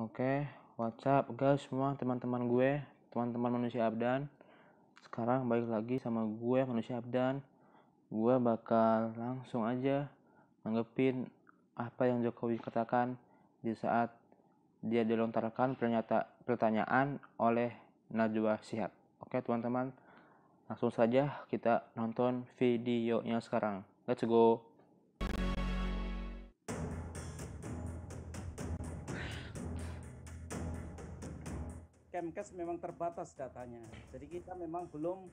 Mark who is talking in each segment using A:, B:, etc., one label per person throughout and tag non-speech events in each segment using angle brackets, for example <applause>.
A: Oke, WhatsApp, guys semua teman-teman gue, teman-teman manusia abdan. Sekarang balik lagi sama gue manusia abdan. Gue bakal langsung aja nanggepin apa yang Jokowi katakan di saat dia dilontarkan pernyata pertanyaan oleh Najwa Shihab. Oke, teman-teman, langsung saja kita nonton videonya sekarang. Let's go.
B: Kemkes memang terbatas datanya. Jadi kita memang belum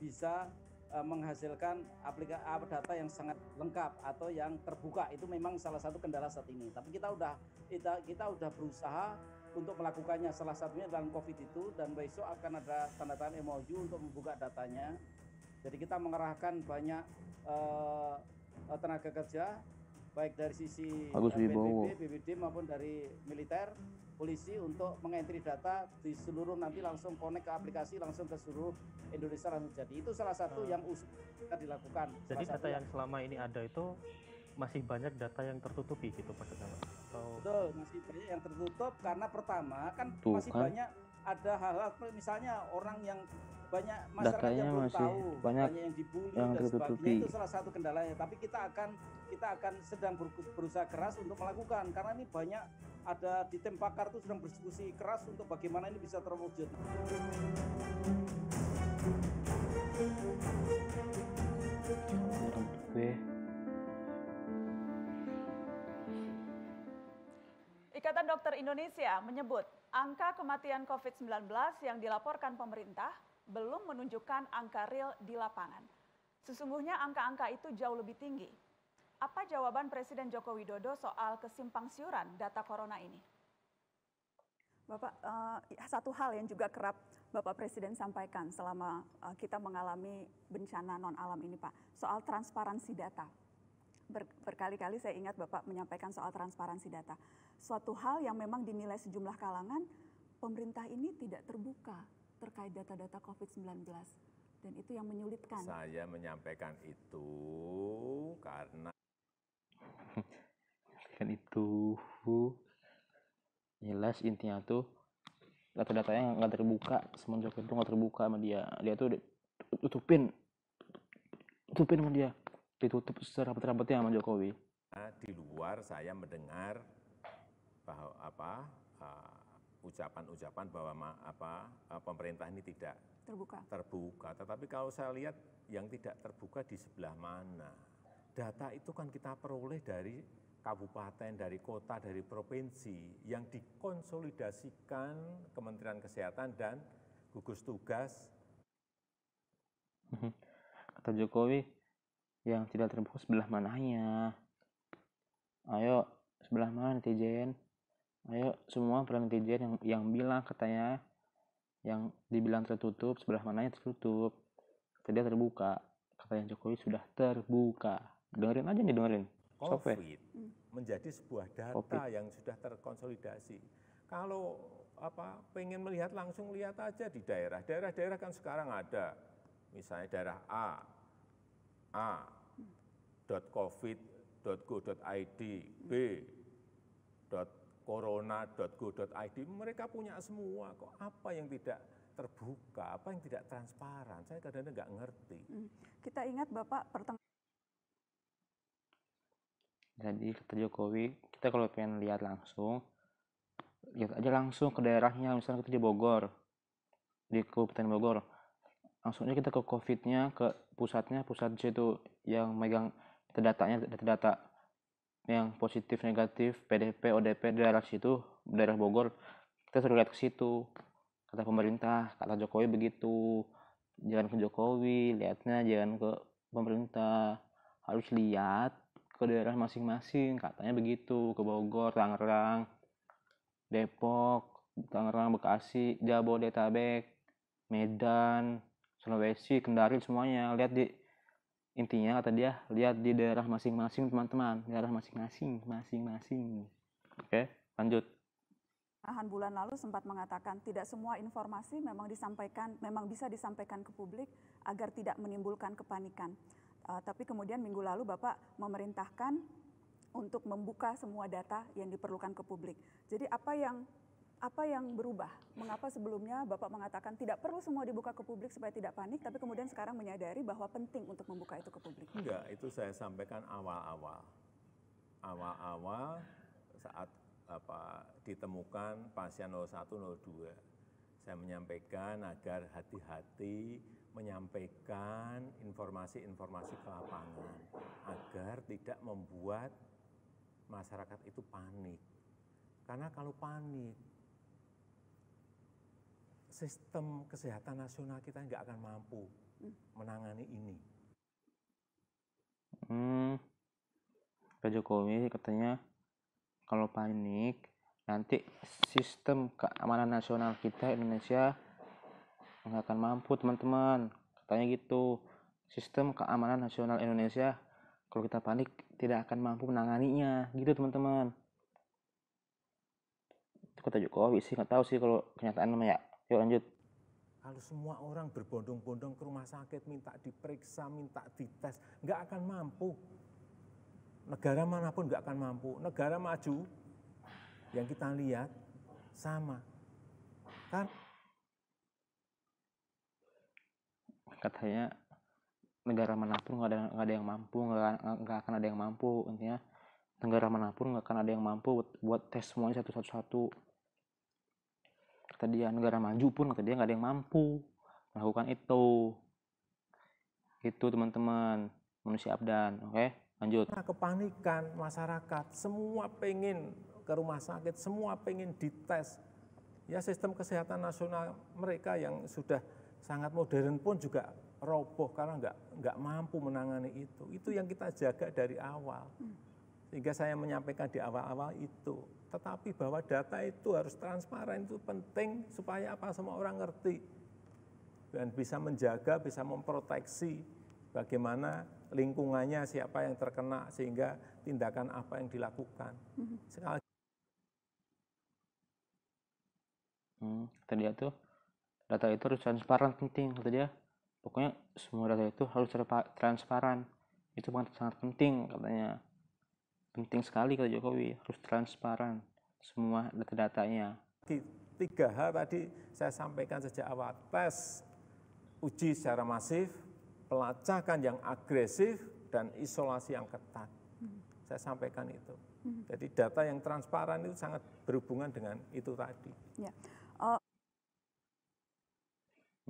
B: bisa e, menghasilkan aplikasi data yang sangat lengkap atau yang terbuka itu memang salah satu kendala saat ini. Tapi kita sudah kita kita udah berusaha untuk melakukannya salah satunya dalam COVID itu dan besok akan ada tanda tangan MOU untuk membuka datanya. Jadi kita mengerahkan banyak uh, tenaga kerja baik dari sisi BPD, BPD maupun dari militer polisi untuk mengentri data di seluruh nanti langsung connect ke aplikasi langsung ke seluruh Indonesia langsung jadi itu salah satu yang kita dilakukan. Jadi salah data yang
A: selama ini ada itu masih banyak data yang tertutupi gitu Pak Atau...
B: Betul, masih banyak yang tertutup karena pertama kan Tuh, masih kan. banyak ada hal-hal misalnya orang yang banyak masyarakat Datanya yang belum masih tahu banyak, banyak yang dibully yang dan tertutupi. sebagainya itu salah satu kendalanya tapi kita akan kita akan sedang ber, berusaha keras untuk melakukan karena ini banyak ada di tim pakar itu sedang berdiskusi keras untuk bagaimana ini bisa terwujud
C: Ikatan Dokter Indonesia menyebut angka kematian COVID-19 yang dilaporkan pemerintah belum menunjukkan angka real di lapangan. Sesungguhnya angka-angka itu jauh lebih tinggi. Apa jawaban Presiden Joko Widodo soal kesimpang siuran data corona ini? Bapak, uh, satu hal yang juga kerap Bapak Presiden sampaikan selama uh, kita mengalami bencana non alam ini, Pak, soal transparansi data ber, berkali-kali saya ingat Bapak menyampaikan soal transparansi data. Suatu hal yang memang dinilai sejumlah kalangan, pemerintah ini tidak terbuka terkait data-data COVID-19 dan itu yang menyulitkan.
D: Saya menyampaikan itu karena
A: kan itu jelas intinya tuh data-datanya nggak terbuka semenjak itu nggak terbuka sama dia dia tuh tutupin tutupin sama dia ditutup serapat-rapatnya sama Jokowi
D: di luar saya mendengar bahwa apa uh, ucapan-ucapan bahwa ma, apa eh, pemerintah ini tidak terbuka. Terbuka, tetapi kalau saya lihat yang tidak terbuka di sebelah mana? Data itu kan kita peroleh dari kabupaten, dari kota, dari provinsi yang dikonsolidasikan Kementerian Kesehatan dan gugus tugas.
A: Mhm. Kata Jokowi, yang tidak terbuka sebelah mananya? Ayo, sebelah mana TJN? ayo semua perempuan yang yang bilang katanya yang dibilang tertutup sebelah mananya tertutup jadi terbuka katanya Jokowi sudah terbuka dengerin aja nih dengerin COVID
D: hmm. menjadi sebuah data COVID. yang sudah terkonsolidasi kalau apa pengen melihat langsung lihat aja di daerah daerah-daerah kan sekarang ada misalnya daerah A a covid go id b corona.go.id, mereka punya semua kok. Apa yang tidak terbuka, apa yang tidak transparan. Saya kadang-kadang nggak ngerti.
C: Hmm. Kita ingat Bapak pertama
A: Jadi kata Jokowi, kita kalau pengen lihat langsung, lihat aja langsung ke daerahnya, misalnya kita di Bogor, di Kabupaten Bogor, langsungnya kita ke COVID-nya, ke pusatnya, pusat itu yang megang data datanya, data-data yang positif negatif PDP ODP di daerah situ daerah Bogor kita suruh lihat ke situ kata pemerintah kata Jokowi begitu jangan ke Jokowi lihatnya jangan ke pemerintah harus lihat ke daerah masing-masing katanya begitu ke Bogor Tangerang Depok Tangerang Bekasi Jabodetabek Medan Sulawesi Kendari semuanya lihat di intinya kata dia lihat di daerah masing-masing teman-teman daerah masing-masing masing-masing oke lanjut
C: Ahan bulan lalu sempat mengatakan tidak semua informasi memang disampaikan memang bisa disampaikan ke publik agar tidak menimbulkan kepanikan. Uh, tapi kemudian minggu lalu Bapak memerintahkan untuk membuka semua data yang diperlukan ke publik. Jadi apa yang apa yang berubah? Mengapa sebelumnya Bapak mengatakan tidak perlu semua dibuka ke publik supaya tidak panik, tapi kemudian sekarang menyadari bahwa penting untuk membuka itu ke publik?
D: Enggak, itu saya sampaikan awal-awal. Awal-awal saat apa ditemukan pasien 0102. Saya menyampaikan agar hati-hati menyampaikan informasi-informasi ke lapangan agar tidak membuat masyarakat itu panik. Karena kalau panik sistem kesehatan nasional kita nggak akan mampu menangani ini.
A: Hmm, Pak Jokowi katanya kalau panik nanti sistem keamanan nasional kita Indonesia nggak akan mampu teman-teman katanya gitu sistem keamanan nasional Indonesia kalau kita panik tidak akan mampu menanganinya gitu teman-teman itu kata Jokowi sih nggak tahu sih kalau kenyataan namanya Yuk lanjut.
D: Kalau semua orang berbondong-bondong ke rumah sakit, minta diperiksa, minta dites, nggak akan mampu. Negara manapun nggak akan mampu. Negara maju yang kita lihat sama. Kan?
A: Katanya negara manapun nggak ada nggak ada yang mampu, nggak akan ada yang mampu. Intinya negara manapun nggak akan ada yang mampu buat, buat tes semuanya satu-satu kata dia negara maju pun kata dia nggak ada yang mampu melakukan itu itu teman-teman manusia abdan oke lanjut nah,
D: kepanikan masyarakat semua pengen ke rumah sakit semua pengen dites ya sistem kesehatan nasional mereka yang sudah sangat modern pun juga roboh karena nggak nggak mampu menangani itu itu yang kita jaga dari awal hmm. Sehingga saya menyampaikan di awal-awal itu. Tetapi bahwa data itu harus transparan itu penting supaya apa semua orang ngerti. Dan bisa menjaga, bisa memproteksi bagaimana lingkungannya siapa yang terkena sehingga tindakan apa yang dilakukan. Mm-hmm. Sekali
A: hmm, tadi itu tuh data itu harus transparan penting kata dia pokoknya semua data itu harus transparan itu sangat sangat penting katanya penting sekali kata Jokowi harus transparan semua data-datanya.
D: Tiga hal tadi saya sampaikan sejak awal tes uji secara masif, pelacakan yang agresif dan isolasi yang ketat. Saya sampaikan itu. Hmm. Jadi data yang transparan itu sangat berhubungan dengan itu tadi.
C: Ya. Uh...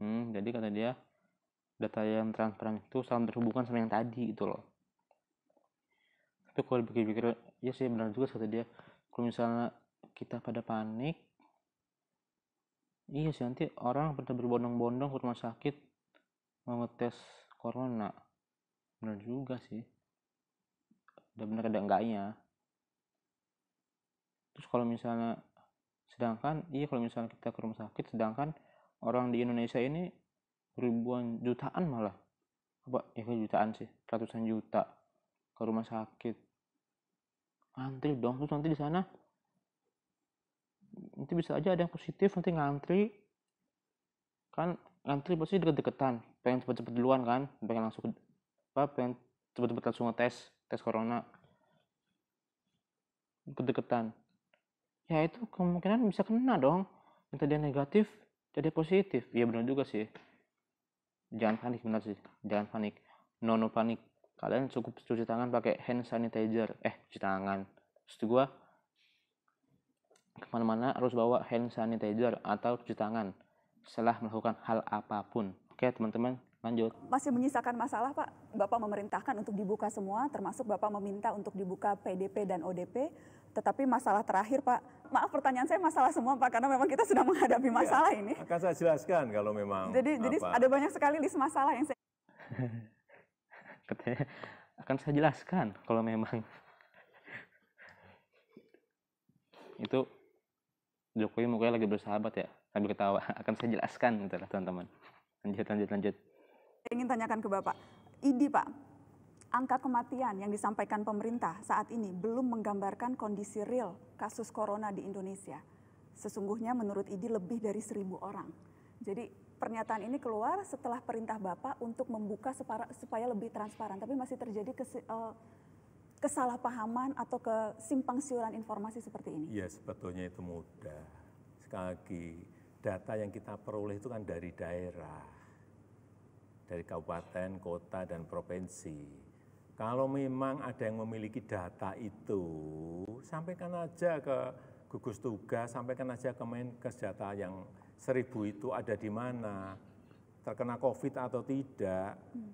A: Hmm, jadi kata dia data yang transparan itu sangat berhubungan sama yang tadi itu loh itu kalau berpikir pikir ya sih benar juga kata dia kalau misalnya kita pada panik iya sih nanti orang pada berbondong-bondong ke rumah sakit mau ngetes corona benar juga sih udah benar ada enggaknya terus kalau misalnya sedangkan iya kalau misalnya kita ke rumah sakit sedangkan orang di Indonesia ini ribuan jutaan malah apa ya jutaan sih ratusan juta ke rumah sakit ngantri dong terus nanti di sana nanti bisa aja ada yang positif nanti ngantri kan ngantri pasti deket-deketan pengen cepet-cepet duluan kan pengen langsung apa pengen cepet-cepet langsung ngetes tes corona deket-deketan ya itu kemungkinan bisa kena dong yang tadi negatif jadi positif ya benar juga sih jangan panik benar sih jangan panik nono panik kalian cukup cuci tangan pakai hand sanitizer eh cuci tangan Terus gue kemana-mana harus bawa hand sanitizer atau cuci tangan setelah melakukan hal apapun. Oke teman-teman, lanjut.
C: Masih menyisakan masalah Pak, Bapak memerintahkan untuk dibuka semua, termasuk Bapak meminta untuk dibuka PDP dan ODP. Tetapi masalah terakhir Pak, maaf pertanyaan saya masalah semua Pak, karena memang kita sudah menghadapi iya, masalah ya, ini.
D: Akan saya jelaskan kalau memang. Jadi, jadi ada banyak
C: sekali list masalah yang saya...
D: <laughs> akan saya jelaskan kalau
A: memang. itu Jokowi mukanya lagi bersahabat ya sambil ketawa <laughs> akan saya jelaskan gitu lah teman-teman lanjut lanjut lanjut
C: saya ingin tanyakan ke bapak idi pak angka kematian yang disampaikan pemerintah saat ini belum menggambarkan kondisi real kasus corona di Indonesia. Sesungguhnya menurut IDI lebih dari seribu orang. Jadi pernyataan ini keluar setelah perintah Bapak untuk membuka supaya lebih transparan, tapi masih terjadi kesi, eh, kesalahpahaman atau kesimpang siuran informasi seperti ini?
D: Ya, sebetulnya itu mudah. Sekali lagi, data yang kita peroleh itu kan dari daerah, dari kabupaten, kota, dan provinsi. Kalau memang ada yang memiliki data itu, sampaikan aja ke gugus tugas, sampaikan aja ke Menkes data yang seribu itu ada di mana, terkena COVID atau tidak. Hmm.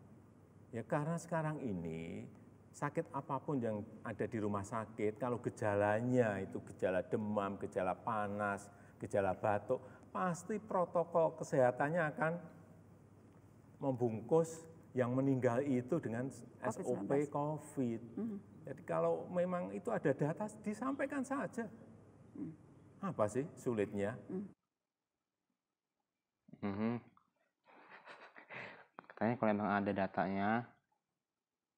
D: Ya karena sekarang ini sakit apapun yang ada di rumah sakit, kalau gejalanya itu gejala demam, gejala panas, gejala batuk, pasti protokol kesehatannya akan membungkus yang meninggal itu dengan COVID SOP COVID. Mm. Jadi kalau memang itu ada data, disampaikan saja. Mm. Apa sih sulitnya? Mm. Mm -hmm.
A: Katanya kalau memang ada datanya,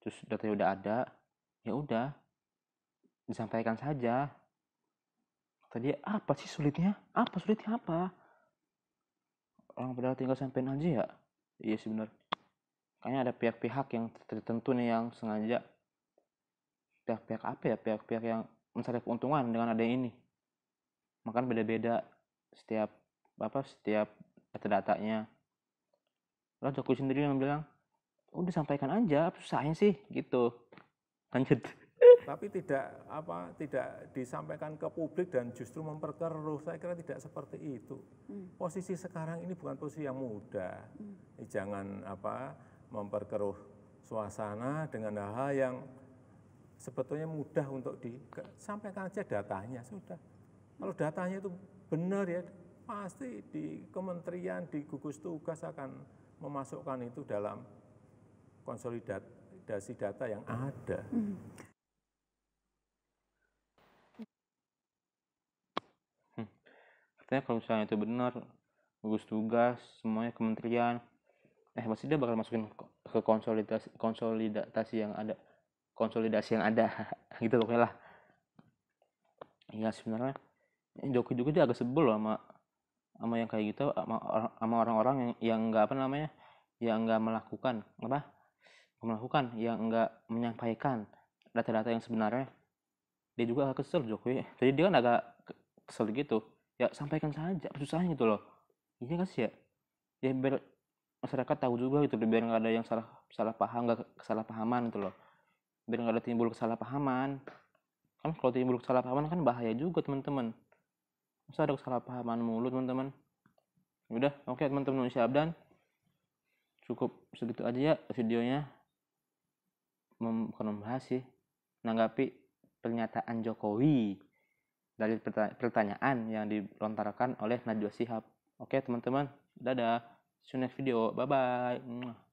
A: terus datanya udah ada ya udah disampaikan saja tadi apa sih sulitnya apa sulitnya apa orang padahal tinggal sampein aja ya iya sih benar. kayaknya ada pihak-pihak yang tertentu nih yang sengaja pihak-pihak apa ya pihak-pihak yang mencari keuntungan dengan ada ini makan beda-beda setiap apa setiap data-datanya lalu aku sendiri yang bilang udah oh, disampaikan aja susahnya sih gitu lanjut
D: tapi tidak apa tidak disampaikan ke publik dan justru memperkeruh saya kira tidak seperti itu hmm. posisi sekarang ini bukan posisi yang mudah hmm. eh, jangan apa memperkeruh suasana dengan hal-hal yang sebetulnya mudah untuk disampaikan aja datanya sudah kalau datanya itu benar ya pasti di kementerian di gugus tugas akan memasukkan itu dalam konsolidasi data yang ada. Hmm.
A: Artinya kalau misalnya itu benar, gugus tugas, semuanya kementerian, eh pasti dia bakal masukin ke konsolidasi konsolidasi yang ada konsolidasi yang ada <laughs> gitu pokoknya lah ya sebenarnya Jokowi juga dia agak sebel loh sama sama yang kayak gitu sama, orang-orang yang yang nggak apa namanya yang nggak melakukan apa melakukan yang enggak menyampaikan data-data yang sebenarnya dia juga agak kesel Jokowi jadi dia kan agak kesel gitu ya sampaikan saja susahnya gitu loh ini iya kan sih ya ya biar masyarakat tahu juga gitu biar nggak ada yang salah salah paham nggak kesalahpahaman gitu loh biar nggak ada timbul kesalahpahaman kan kalau timbul kesalahpahaman kan bahaya juga teman-teman masa ada kesalahpahaman mulu teman-teman udah oke okay, teman-teman Indonesia Abdan cukup segitu aja ya videonya mem, bukan membahas sih menanggapi pernyataan Jokowi dari pertanyaan yang dilontarkan oleh Najwa Sihab. Oke teman-teman, dadah. See you next video. Bye-bye.